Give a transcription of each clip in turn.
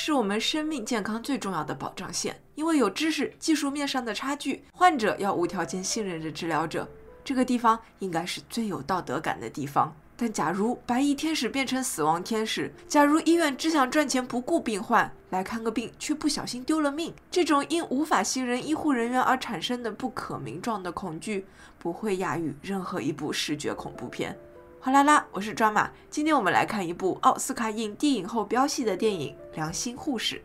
是我们生命健康最重要的保障线，因为有知识、技术面上的差距，患者要无条件信任着治疗者，这个地方应该是最有道德感的地方。但假如白衣天使变成死亡天使，假如医院只想赚钱不顾病患，来看个病却不小心丢了命，这种因无法信任医护人员而产生的不可名状的恐惧，不会亚于任何一部视觉恐怖片。哗啦啦！我是抓马，今天我们来看一部奥斯卡影帝、影后飙戏的电影《良心护士》。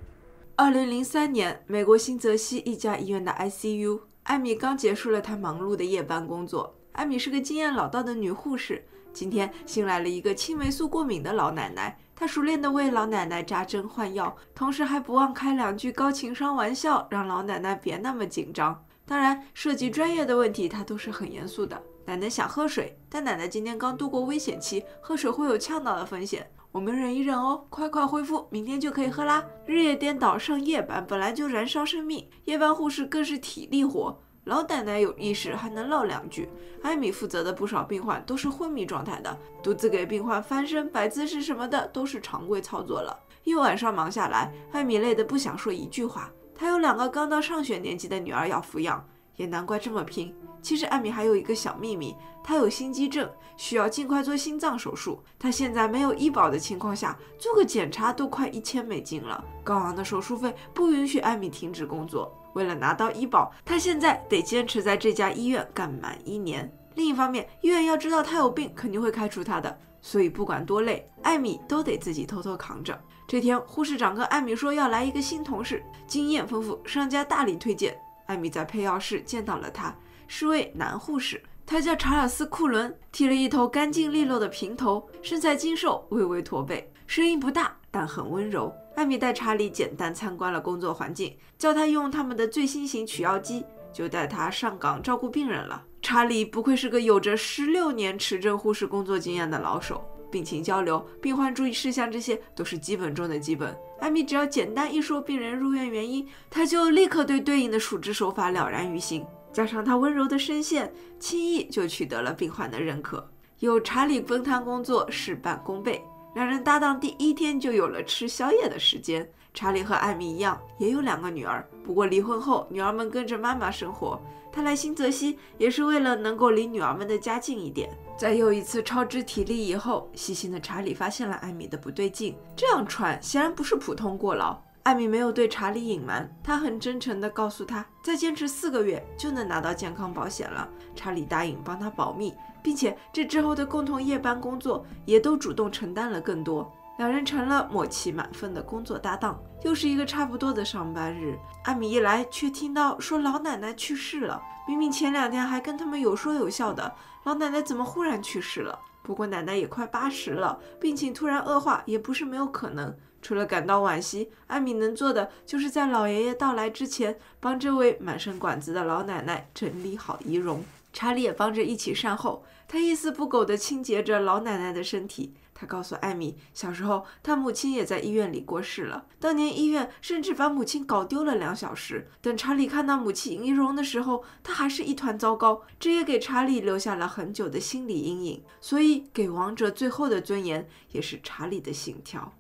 二零零三年，美国新泽西一家医院的 ICU，艾米刚结束了她忙碌的夜班工作。艾米是个经验老道的女护士。今天新来了一个青霉素过敏的老奶奶，她熟练地为老奶奶扎针换药，同时还不忘开两句高情商玩笑，让老奶奶别那么紧张。当然，涉及专业的问题，她都是很严肃的。奶奶想喝水，但奶奶今天刚度过危险期，喝水会有呛到的风险。我们忍一忍哦，快快恢复，明天就可以喝啦。日夜颠倒上夜班本来就燃烧生命，夜班护士更是体力活。老奶奶有意识还能唠两句。艾米负责的不少病患都是昏迷状态的，独自给病患翻身、摆姿势什么的都是常规操作了。一晚上忙下来，艾米累得不想说一句话。她有两个刚到上学年纪的女儿要抚养，也难怪这么拼。其实艾米还有一个小秘密，她有心肌症，需要尽快做心脏手术。她现在没有医保的情况下，做个检查都快一千美金了，高昂的手术费不允许艾米停止工作。为了拿到医保，她现在得坚持在这家医院干满一年。另一方面，医院要知道她有病肯定会开除她的，所以不管多累，艾米都得自己偷偷扛着。这天，护士长跟艾米说要来一个新同事，经验丰富，商家大力推荐。艾米在配药室见到了他。是位男护士，他叫查尔斯·库伦，剃了一头干净利落的平头，身材精瘦，微微驼背，声音不大但很温柔。艾米带查理简单参观了工作环境，教他用他们的最新型取药机，就带他上岗照顾病人了。查理不愧是个有着十六年持证护士工作经验的老手，病情交流、病患注意事项这些都是基本中的基本。艾米只要简单一说病人入院原因，他就立刻对对应的处置手法了然于心。加上他温柔的声线，轻易就取得了病患的认可。有查理分摊工作，事半功倍。两人搭档第一天就有了吃宵夜的时间。查理和艾米一样，也有两个女儿，不过离婚后女儿们跟着妈妈生活。他来新泽西也是为了能够离女儿们的家近一点。在又一次超支体力以后，细心的查理发现了艾米的不对劲。这样穿显然不是普通过劳。艾米没有对查理隐瞒，她很真诚地告诉他，再坚持四个月就能拿到健康保险了。查理答应帮他保密，并且这之后的共同夜班工作也都主动承担了更多。两人成了默契满分的工作搭档。又是一个差不多的上班日，艾米一来却听到说老奶奶去世了。明明前两天还跟他们有说有笑的，老奶奶怎么忽然去世了？不过奶奶也快八十了，病情突然恶化也不是没有可能。除了感到惋惜，艾米能做的就是在老爷爷到来之前，帮这位满身管子的老奶奶整理好仪容。查理也帮着一起善后，他一丝不苟地清洁着老奶奶的身体。他告诉艾米，小时候他母亲也在医院里过世了。当年医院甚至把母亲搞丢了两小时。等查理看到母亲遗容的时候，他还是一团糟糕，这也给查理留下了很久的心理阴影。所以，给亡者最后的尊严，也是查理的信条。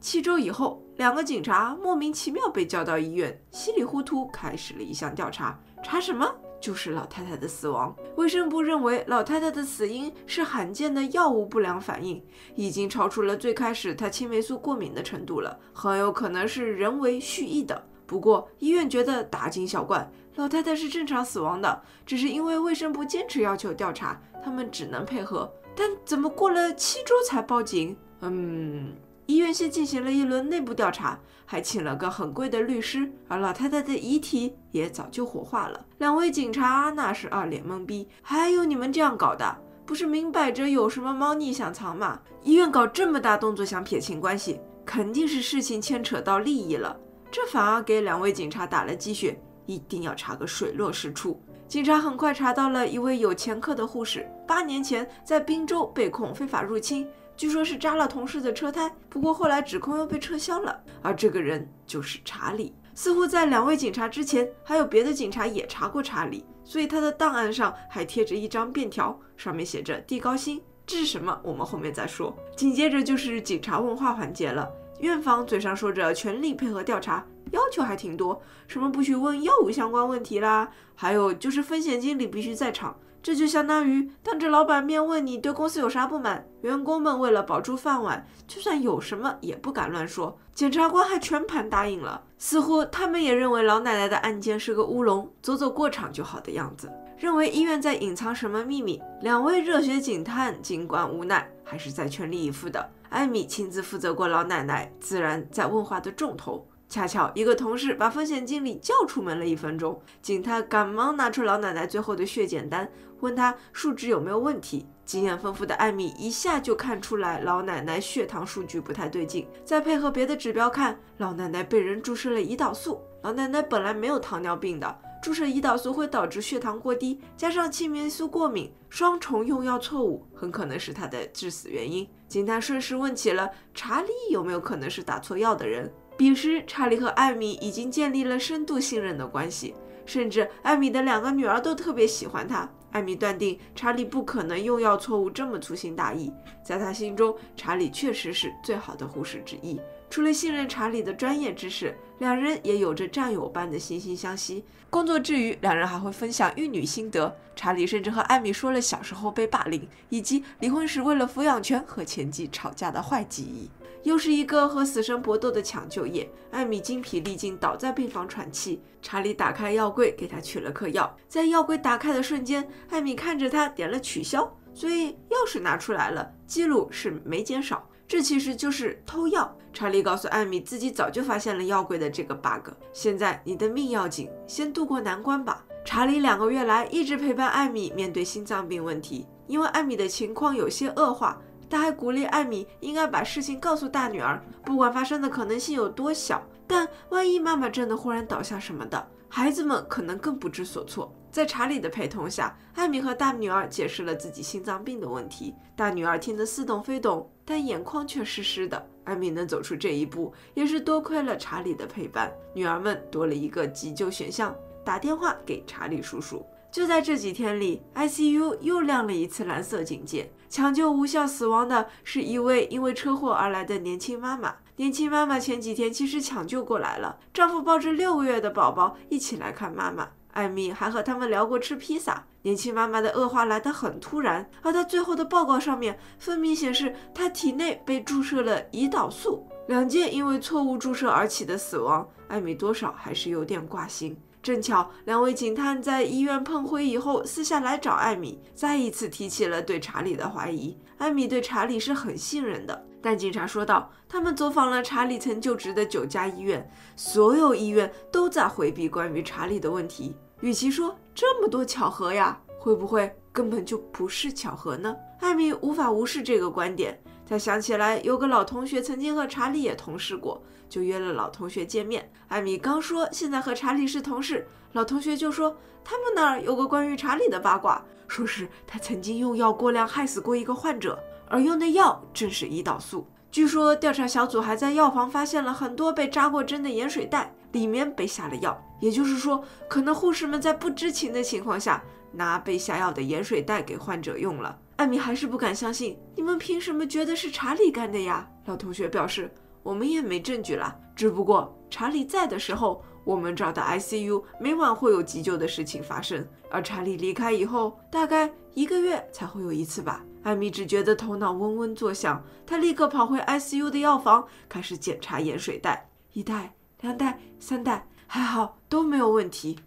七周以后，两个警察莫名其妙被叫到医院，稀里糊涂开始了一项调查，查什么？就是老太太的死亡。卫生部认为老太太的死因是罕见的药物不良反应，已经超出了最开始她青霉素过敏的程度了，很有可能是人为蓄意的。不过医院觉得大惊小怪，老太太是正常死亡的，只是因为卫生部坚持要求调查，他们只能配合。但怎么过了七周才报警？嗯。医院先进行了一轮内部调查，还请了个很贵的律师，而老太太的遗体也早就火化了。两位警察那是二脸懵逼，还有你们这样搞的，不是明摆着有什么猫腻想藏吗？医院搞这么大动作想撇清关系，肯定是事情牵扯到利益了。这反而给两位警察打了鸡血，一定要查个水落石出。警察很快查到了一位有前科的护士，八年前在滨州被控非法入侵。据说，是扎了同事的车胎，不过后来指控又被撤销了。而这个人就是查理，似乎在两位警察之前，还有别的警察也查过查理，所以他的档案上还贴着一张便条，上面写着“地高辛”，这是什么？我们后面再说。紧接着就是警察问话环节了，院方嘴上说着全力配合调查，要求还挺多，什么不许问药物相关问题啦，还有就是风险经理必须在场。这就相当于当着老板面问你对公司有啥不满。员工们为了保住饭碗，就算有什么也不敢乱说。检察官还全盘答应了，似乎他们也认为老奶奶的案件是个乌龙，走走过场就好的样子，认为医院在隐藏什么秘密。两位热血警探尽管无奈，还是在全力以赴的。艾米亲自负责过老奶奶，自然在问话的重头。恰巧一个同事把风险经理叫出门了一分钟，警探赶忙拿出老奶奶最后的血检单，问他数值有没有问题。经验丰富的艾米一下就看出来老奶奶血糖数据不太对劲，再配合别的指标看，老奶奶被人注射了胰岛素。老奶奶本来没有糖尿病的，注射胰岛素会导致血糖过低，加上青霉素过敏，双重用药错误很可能是她的致死原因。警探顺势问起了查理有没有可能是打错药的人。彼时，查理和艾米已经建立了深度信任的关系，甚至艾米的两个女儿都特别喜欢他。艾米断定查理不可能用药错误这么粗心大意，在他心中，查理确实是最好的护士之一。除了信任查理的专业知识，两人也有着战友般的惺惺相惜。工作之余，两人还会分享育女心得。查理甚至和艾米说了小时候被霸凌，以及离婚时为了抚养权和前妻吵架的坏记忆。又是一个和死神搏斗的抢救夜，艾米精疲力尽，倒在病房喘气。查理打开药柜，给她取了颗药。在药柜打开的瞬间，艾米看着他点了取消，所以钥匙拿出来了，记录是没减少。这其实就是偷药。查理告诉艾米，自己早就发现了药柜的这个 bug，现在你的命要紧，先渡过难关吧。查理两个月来一直陪伴艾米面对心脏病问题，因为艾米的情况有些恶化。他还鼓励艾米应该把事情告诉大女儿，不管发生的可能性有多小，但万一妈妈真的忽然倒下什么的，孩子们可能更不知所措。在查理的陪同下，艾米和大女儿解释了自己心脏病的问题。大女儿听得似懂非懂，但眼眶却湿湿的。艾米能走出这一步，也是多亏了查理的陪伴。女儿们多了一个急救选项：打电话给查理叔叔。就在这几天里，ICU 又亮了一次蓝色警戒。抢救无效死亡的是一位因为车祸而来的年轻妈妈。年轻妈妈前几天其实抢救过来了，丈夫抱着六个月的宝宝一起来看妈妈。艾米还和他们聊过吃披萨。年轻妈妈的恶化来得很突然，而她最后的报告上面，分明显示她体内被注射了胰岛素。两件因为错误注射而起的死亡，艾米多少还是有点挂心。正巧，两位警探在医院碰灰以后，私下来找艾米，再一次提起了对查理的怀疑。艾米对查理是很信任的，但警察说道：“他们走访了查理曾就职的九家医院，所有医院都在回避关于查理的问题。与其说这么多巧合呀，会不会根本就不是巧合呢？”艾米无法无视这个观点。才想起来，有个老同学曾经和查理也同事过，就约了老同学见面。艾米刚说现在和查理是同事，老同学就说他们那儿有个关于查理的八卦，说是他曾经用药过量害死过一个患者，而用的药正是胰岛素。据说调查小组还在药房发现了很多被扎过针的盐水袋，里面被下了药。也就是说，可能护士们在不知情的情况下拿被下药的盐水袋给患者用了。艾米还是不敢相信，你们凭什么觉得是查理干的呀？老同学表示，我们也没证据啦，只不过查理在的时候，我们找到 ICU 每晚会有急救的事情发生，而查理离开以后，大概一个月才会有一次吧。艾米只觉得头脑嗡嗡作响，她立刻跑回 ICU 的药房，开始检查盐水袋，一袋、两袋、三袋，还好都没有问题。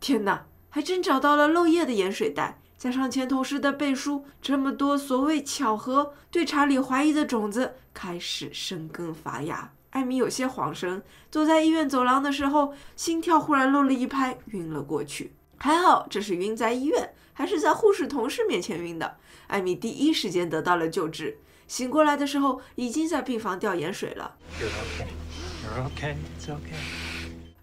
天哪！还真找到了漏液的盐水袋，加上前同事的背书，这么多所谓巧合，对查理怀疑的种子开始生根发芽。艾米有些恍神，走在医院走廊的时候，心跳忽然漏了一拍，晕了过去。还好这是晕在医院，还是在护士同事面前晕的。艾米第一时间得到了救治，醒过来的时候已经在病房吊盐水了。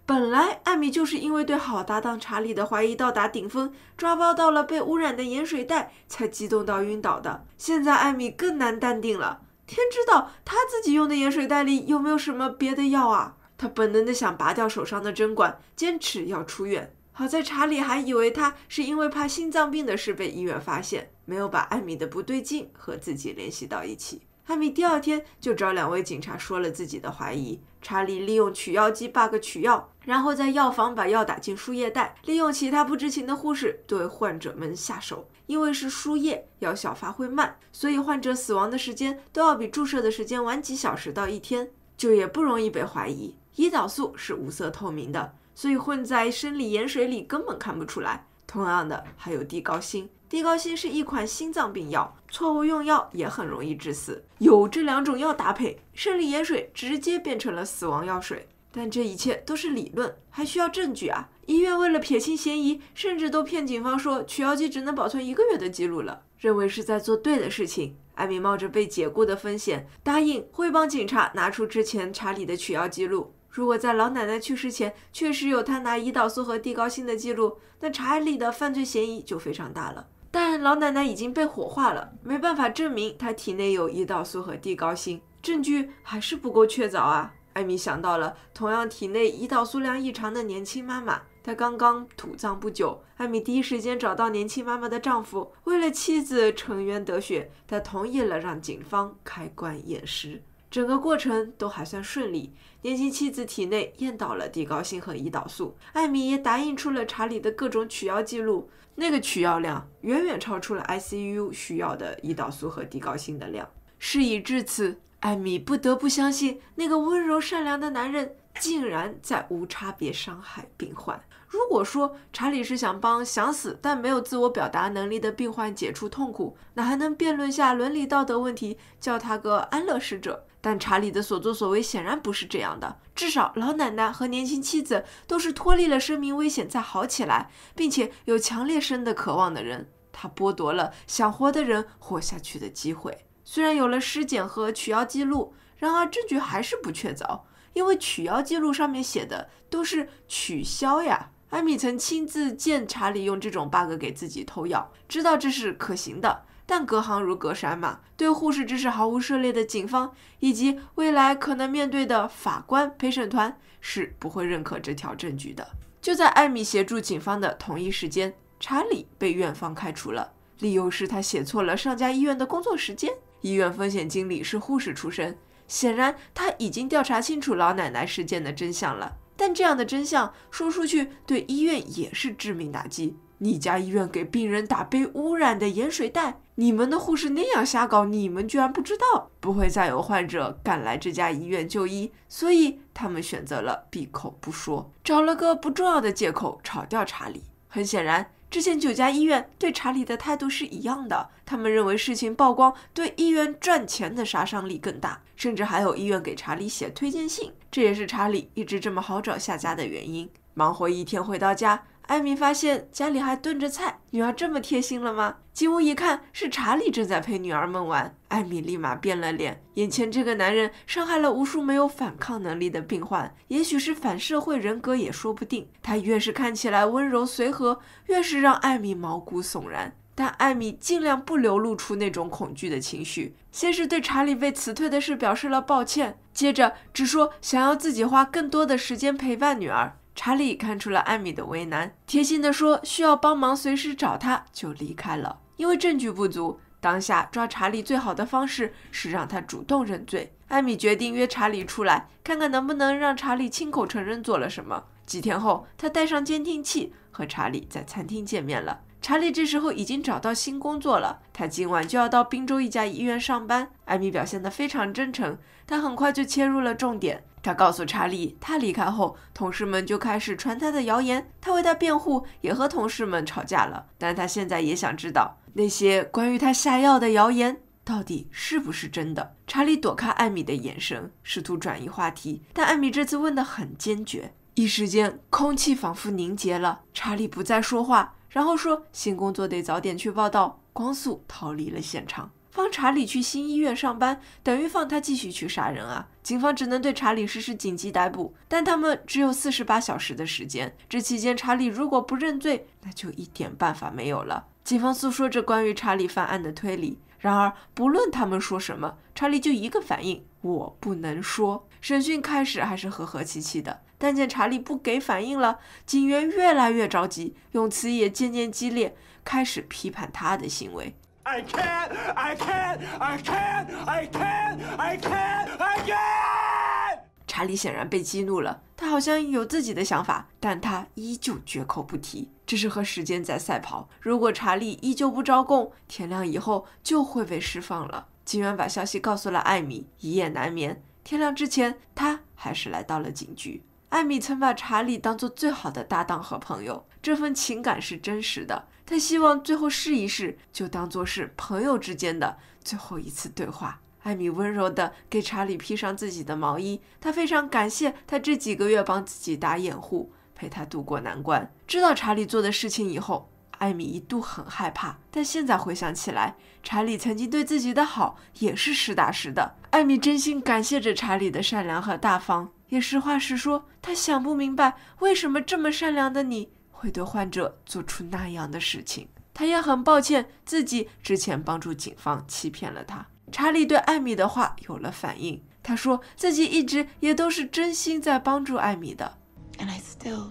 本来艾米就是因为对好搭档查理的怀疑到达顶峰，抓包到了被污染的盐水袋，才激动到晕倒的。现在艾米更难淡定了，天知道她自己用的盐水袋里有没有什么别的药啊？她本能地想拔掉手上的针管，坚持要出院。好在查理还以为她是因为怕心脏病的事被医院发现，没有把艾米的不对劲和自己联系到一起。艾米第二天就找两位警察说了自己的怀疑。查理利用取药机 bug 取药，然后在药房把药打进输液袋，利用其他不知情的护士对患者们下手。因为是输液，药效发挥慢，所以患者死亡的时间都要比注射的时间晚几小时到一天，就也不容易被怀疑。胰岛素是无色透明的，所以混在生理盐水里根本看不出来。同样的，还有地高辛。地高辛是一款心脏病药，错误用药也很容易致死。有这两种药搭配，生理盐水直接变成了死亡药水。但这一切都是理论，还需要证据啊！医院为了撇清嫌疑，甚至都骗警方说取药剂只能保存一个月的记录了，认为是在做对的事情。艾米冒着被解雇的风险，答应会帮警察拿出之前查理的取药记录。如果在老奶奶去世前确实有他拿胰岛素和地高辛的记录，那查理的犯罪嫌疑就非常大了。但老奶奶已经被火化了，没办法证明她体内有胰岛素和地高辛，证据还是不够确凿啊！艾米想到了同样体内胰岛素量异常的年轻妈妈，她刚刚土葬不久。艾米第一时间找到年轻妈妈的丈夫，为了妻子沉冤得雪，她同意了让警方开棺验尸。整个过程都还算顺利。年轻妻子体内验到了地高辛和胰岛素，艾米也打印出了查理的各种取药记录。那个取药量远远超出了 ICU 需要的胰岛素和地高辛的量。事已至此，艾米不得不相信那个温柔善良的男人竟然在无差别伤害病患。如果说查理是想帮想死但没有自我表达能力的病患解除痛苦，那还能辩论下伦理道德问题，叫他个安乐死者。但查理的所作所为显然不是这样的，至少老奶奶和年轻妻子都是脱离了生命危险才好起来，并且有强烈生的渴望的人。他剥夺了想活的人活下去的机会。虽然有了尸检和取药记录，然而证据还是不确凿，因为取药记录上面写的都是取消呀。艾米曾亲自见查理用这种 bug 给自己偷药，知道这是可行的。但隔行如隔山嘛，对护士知识毫无涉猎的警方以及未来可能面对的法官陪审团是不会认可这条证据的。就在艾米协助警方的同一时间，查理被院方开除了，理由是他写错了上家医院的工作时间。医院风险经理是护士出身，显然他已经调查清楚老奶奶事件的真相了，但这样的真相说出去，对医院也是致命打击。你家医院给病人打被污染的盐水袋，你们的护士那样瞎搞，你们居然不知道？不会再有患者赶来这家医院就医，所以他们选择了闭口不说，找了个不重要的借口炒掉查理。很显然，之前九家医院对查理的态度是一样的，他们认为事情曝光对医院赚钱的杀伤力更大，甚至还有医院给查理写推荐信，这也是查理一直这么好找下家的原因。忙活一天回到家。艾米发现家里还炖着菜，女儿这么贴心了吗？进屋一看，是查理正在陪女儿们玩。艾米立马变了脸，眼前这个男人伤害了无数没有反抗能力的病患，也许是反社会人格也说不定。他越是看起来温柔随和，越是让艾米毛骨悚然。但艾米尽量不流露出那种恐惧的情绪，先是对查理被辞退的事表示了抱歉，接着只说想要自己花更多的时间陪伴女儿。查理看出了艾米的为难，贴心地说：“需要帮忙随时找他。”就离开了。因为证据不足，当下抓查理最好的方式是让他主动认罪。艾米决定约查理出来，看看能不能让查理亲口承认做了什么。几天后，他带上监听器和查理在餐厅见面了。查理这时候已经找到新工作了，他今晚就要到宾州一家医院上班。艾米表现得非常真诚，他很快就切入了重点。他告诉查理，他离开后，同事们就开始传他的谣言。他为他辩护，也和同事们吵架了。但他现在也想知道那些关于他下药的谣言到底是不是真的。查理躲开艾米的眼神，试图转移话题，但艾米这次问得很坚决。一时间，空气仿佛凝结了。查理不再说话，然后说：“新工作得早点去报道。”光速逃离了现场。放查理去新医院上班，等于放他继续去杀人啊！警方只能对查理实施紧急逮捕，但他们只有四十八小时的时间。这期间，查理如果不认罪，那就一点办法没有了。警方诉说着关于查理犯案的推理，然而不论他们说什么，查理就一个反应：我不能说。审讯开始还是和和气气的，但见查理不给反应了，警员越来越着急，用词也渐渐激烈，开始批判他的行为。I can't, I can't, I can't, I can't, I can't, I can't! 查理显然被激怒了，他好像有自己的想法，但他依旧绝口不提，只是和时间在赛跑。如果查理依旧不招供，天亮以后就会被释放了。警员把消息告诉了艾米，一夜难眠。天亮之前，他还是来到了警局。艾米曾把查理当做最好的搭档和朋友，这份情感是真实的。他希望最后试一试，就当做是朋友之间的最后一次对话。艾米温柔地给查理披上自己的毛衣，他非常感谢他这几个月帮自己打掩护，陪他渡过难关。知道查理做的事情以后，艾米一度很害怕，但现在回想起来，查理曾经对自己的好也是实打实的。艾米真心感谢着查理的善良和大方，也实话实说，他想不明白为什么这么善良的你。会对患者做出那样的事情，他也很抱歉自己之前帮助警方欺骗了他。查理对艾米的话有了反应，他说自己一直也都是真心在帮助艾米的。And need I still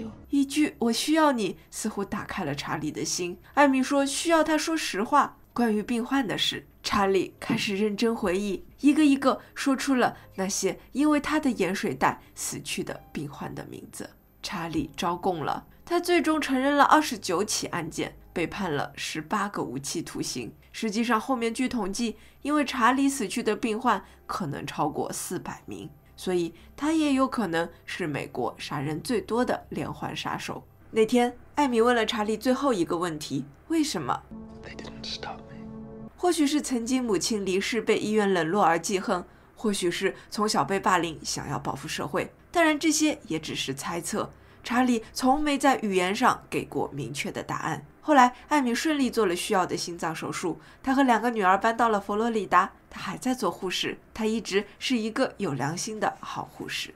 you。一句我需要你似乎打开了查理的心。艾米说需要他说实话关于病患的事，查理开始认真回忆，一个一个说出了那些因为他的盐水袋死去的病患的名字。查理招供了。他最终承认了二十九起案件，被判了十八个无期徒刑。实际上，后面据统计，因为查理死去的病患可能超过四百名，所以他也有可能是美国杀人最多的连环杀手。那天，艾米问了查理最后一个问题：为什么？或许是曾经母亲离世被医院冷落而记恨，或许是从小被霸凌想要报复社会。当然，这些也只是猜测。查理从没在语言上给过明确的答案。后来，艾米顺利做了需要的心脏手术。她和两个女儿搬到了佛罗里达。她还在做护士。她一直是一个有良心的好护士。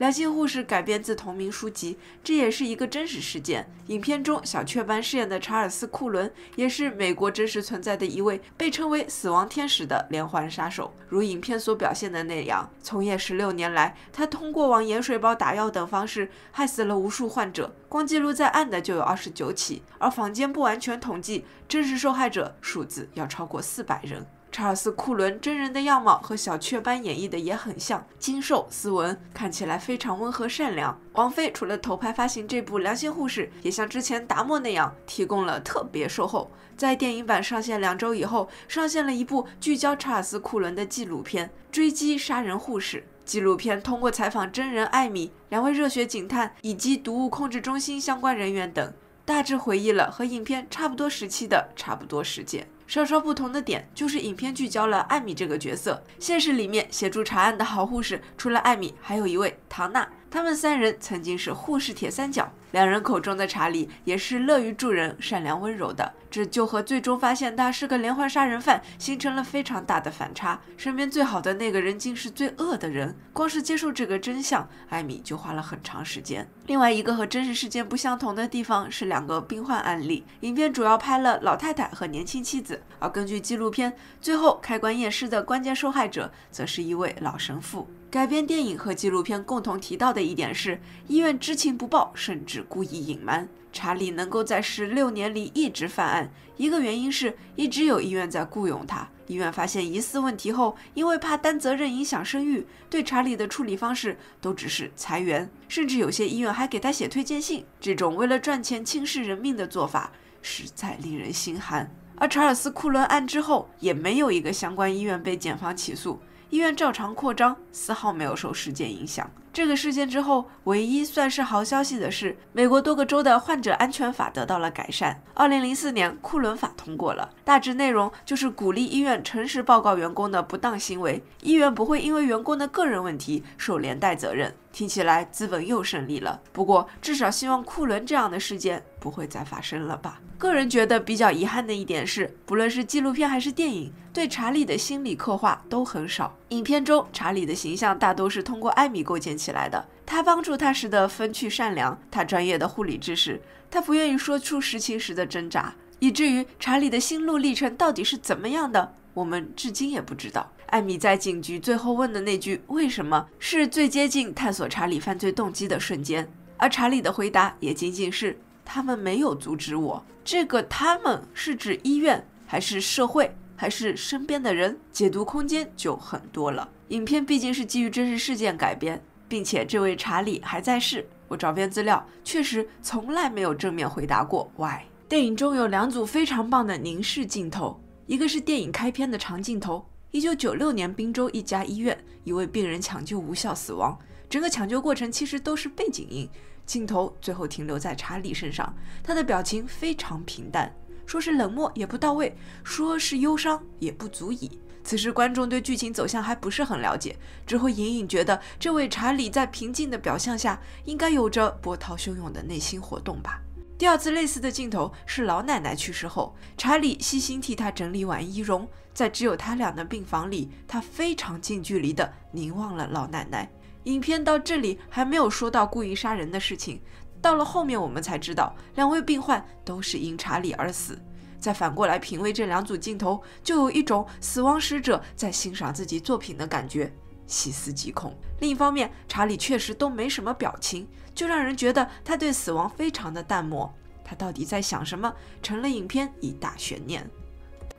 《良心护士》改编自同名书籍，这也是一个真实事件。影片中，小雀斑饰演的查尔斯·库伦也是美国真实存在的一位被称为“死亡天使”的连环杀手。如影片所表现的那样，从业十六年来，他通过往盐水包打药等方式，害死了无数患者。光记录在案的就有二十九起，而坊间不完全统计，真实受害者数字要超过四百人。查尔斯·库伦真人的样貌和小雀斑演绎的也很像，精瘦斯文，看起来非常温和善良。王菲除了头牌发行这部《良心护士》，也像之前达摩那样提供了特别售后。在电影版上线两周以后，上线了一部聚焦查尔斯·库伦的纪录片《追击杀人护士》。纪录片通过采访真人艾米、两位热血警探以及毒物控制中心相关人员等，大致回忆了和影片差不多时期的差不多事件。稍稍不同的点就是，影片聚焦了艾米这个角色。现实里面协助查案的好护士除了艾米，还有一位唐娜，他们三人曾经是护士铁三角。两人口中的查理也是乐于助人、善良温柔的，这就和最终发现他是个连环杀人犯形成了非常大的反差。身边最好的那个人竟是最恶的人，光是接受这个真相，艾米就花了很长时间。另外一个和真实事件不相同的地方是，两个病患案例。影片主要拍了老太太和年轻妻子，而根据纪录片，最后开棺验尸的关键受害者则是一位老神父。改编电影和纪录片共同提到的一点是，医院知情不报，甚至。故意隐瞒，查理能够在十六年里一直犯案，一个原因是一直有医院在雇佣他。医院发现疑似问题后，因为怕担责任影响声誉，对查理的处理方式都只是裁员，甚至有些医院还给他写推荐信。这种为了赚钱轻视人命的做法，实在令人心寒。而查尔斯·库伦案之后，也没有一个相关医院被检方起诉，医院照常扩张，丝毫没有受事件影响。这个事件之后，唯一算是好消息的是，美国多个州的患者安全法得到了改善。二零零四年，库伦法通过了，大致内容就是鼓励医院诚实报告员工的不当行为，医院不会因为员工的个人问题受连带责任。听起来资本又胜利了，不过至少希望库伦这样的事件不会再发生了吧。个人觉得比较遗憾的一点是，不论是纪录片还是电影，对查理的心理刻画都很少。影片中查理的形象大多是通过艾米构建。起来的，他帮助他时的风趣善良，他专业的护理知识，他不愿意说出实情时的挣扎，以至于查理的心路历程到底是怎么样的，我们至今也不知道。艾米在警局最后问的那句“为什么”是最接近探索查理犯罪动机的瞬间，而查理的回答也仅仅是“他们没有阻止我”。这个“他们”是指医院，还是社会，还是身边的人？解读空间就很多了。影片毕竟是基于真实事件改编。并且这位查理还在世，我找遍资料，确实从来没有正面回答过。Y 电影中有两组非常棒的凝视镜头，一个是电影开篇的长镜头，1996年宾州一家医院，一位病人抢救无效死亡，整个抢救过程其实都是背景音，镜头最后停留在查理身上，他的表情非常平淡，说是冷漠也不到位，说是忧伤也不足以。此时，观众对剧情走向还不是很了解，只会隐隐觉得这位查理在平静的表象下应该有着波涛汹涌的内心活动吧。第二次类似的镜头是老奶奶去世后，查理细心替她整理完衣容，在只有他俩的病房里，他非常近距离地凝望了老奶奶。影片到这里还没有说到故意杀人的事情，到了后面我们才知道，两位病患都是因查理而死。再反过来品味这两组镜头，就有一种死亡使者在欣赏自己作品的感觉，细思极恐。另一方面，查理确实都没什么表情，就让人觉得他对死亡非常的淡漠。他到底在想什么，成了影片一大悬念。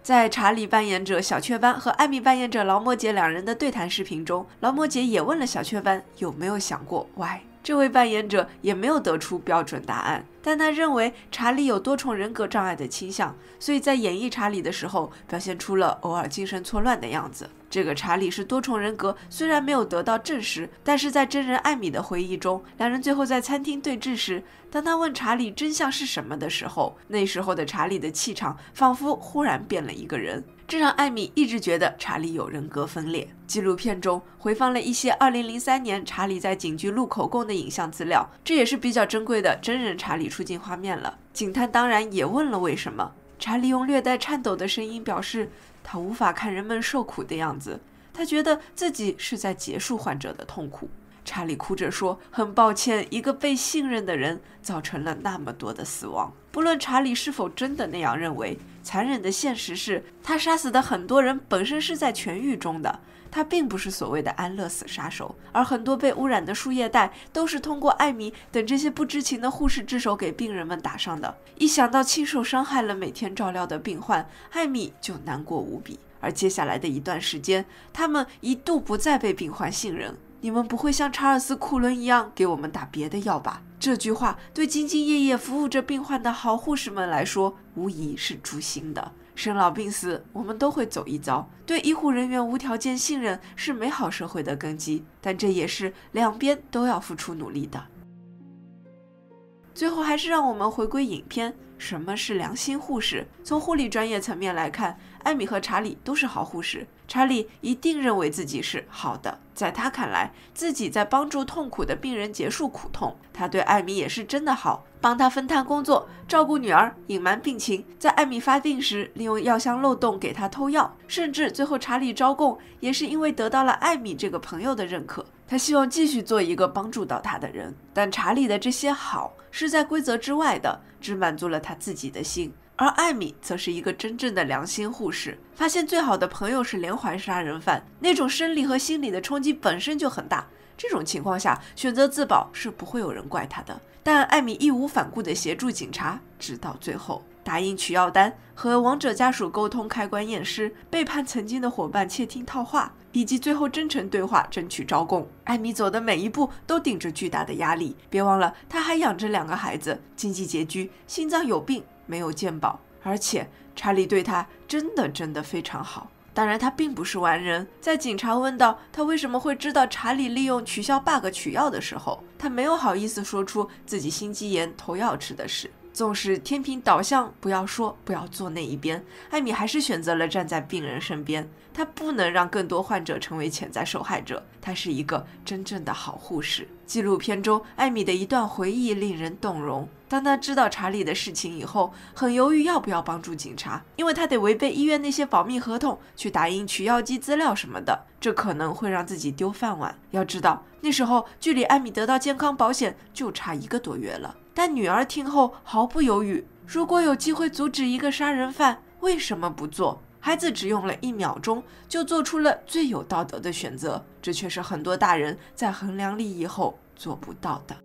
在查理扮演者小雀斑和艾米扮演者劳模姐两人的对谈视频中，劳模姐也问了小雀斑有没有想过 w h Y，这位扮演者也没有得出标准答案。但他认为查理有多重人格障碍的倾向，所以在演绎查理的时候，表现出了偶尔精神错乱的样子。这个查理是多重人格，虽然没有得到证实，但是在真人艾米的回忆中，两人最后在餐厅对峙时，当他问查理真相是什么的时候，那时候的查理的气场仿佛忽然变了一个人，这让艾米一直觉得查理有人格分裂。纪录片中回放了一些2003年查理在警局录口供的影像资料，这也是比较珍贵的真人查理出镜画面了。警探当然也问了为什么，查理用略带颤抖的声音表示。他无法看人们受苦的样子，他觉得自己是在结束患者的痛苦。查理哭着说：“很抱歉，一个被信任的人造成了那么多的死亡。”不论查理是否真的那样认为，残忍的现实是他杀死的很多人本身是在痊愈中的。他并不是所谓的安乐死杀手，而很多被污染的输液袋都是通过艾米等这些不知情的护士之手给病人们打上的。一想到亲手伤害了每天照料的病患，艾米就难过无比。而接下来的一段时间，他们一度不再被病患信任。你们不会像查尔斯·库伦一样给我们打别的药吧？这句话对兢兢业业服务着病患的好护士们来说，无疑是诛心的。生老病死，我们都会走一遭。对医护人员无条件信任是美好社会的根基，但这也是两边都要付出努力的。最后，还是让我们回归影片：什么是良心护士？从护理专业层面来看，艾米和查理都是好护士。查理一定认为自己是好的，在他看来，自己在帮助痛苦的病人结束苦痛。他对艾米也是真的好。帮他分摊工作，照顾女儿，隐瞒病情，在艾米发病时利用药箱漏洞给他偷药，甚至最后查理招供也是因为得到了艾米这个朋友的认可。他希望继续做一个帮助到他的人，但查理的这些好是在规则之外的，只满足了他自己的心，而艾米则是一个真正的良心护士。发现最好的朋友是连环杀人犯，那种生理和心理的冲击本身就很大。这种情况下，选择自保是不会有人怪他的。但艾米义无反顾地协助警察，直到最后打印取药单，和亡者家属沟通开棺验尸，背叛曾经的伙伴窃听套话，以及最后真诚对话争取招供。艾米走的每一步都顶着巨大的压力。别忘了，他还养着两个孩子，经济拮据，心脏有病，没有健保。而且查理对他真的真的非常好。当然，他并不是完人。在警察问到他为什么会知道查理利用取消 bug 取药的时候，他没有好意思说出自己心肌炎偷药吃的事。纵使天平倒向，不要说不要做那一边，艾米还是选择了站在病人身边。他不能让更多患者成为潜在受害者。他是一个真正的好护士。纪录片中，艾米的一段回忆令人动容。当他知道查理的事情以后，很犹豫要不要帮助警察，因为他得违背医院那些保密合同去打印取药机资料什么的，这可能会让自己丢饭碗。要知道，那时候距离艾米得到健康保险就差一个多月了。但女儿听后毫不犹豫：如果有机会阻止一个杀人犯，为什么不做？孩子只用了一秒钟就做出了最有道德的选择，这却是很多大人在衡量利益后做不到的。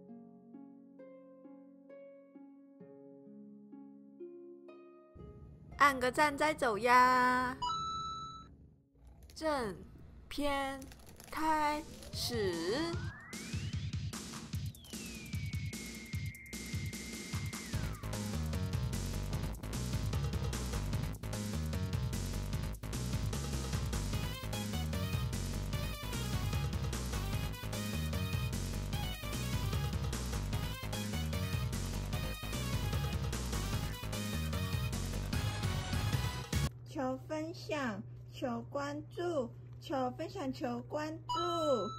按个赞再走呀！正片开始。想求关注，求分享，求关注。